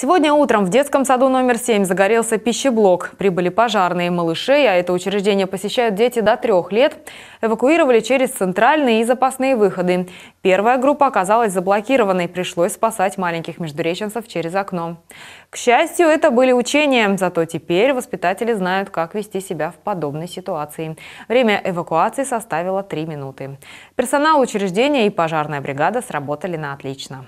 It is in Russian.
Сегодня утром в детском саду номер 7 загорелся пищеблок. Прибыли пожарные малышей, а это учреждение посещают дети до трех лет. Эвакуировали через центральные и запасные выходы. Первая группа оказалась заблокированной. Пришлось спасать маленьких междуреченцев через окно. К счастью, это были учения. Зато теперь воспитатели знают, как вести себя в подобной ситуации. Время эвакуации составило 3 минуты. Персонал учреждения и пожарная бригада сработали на отлично.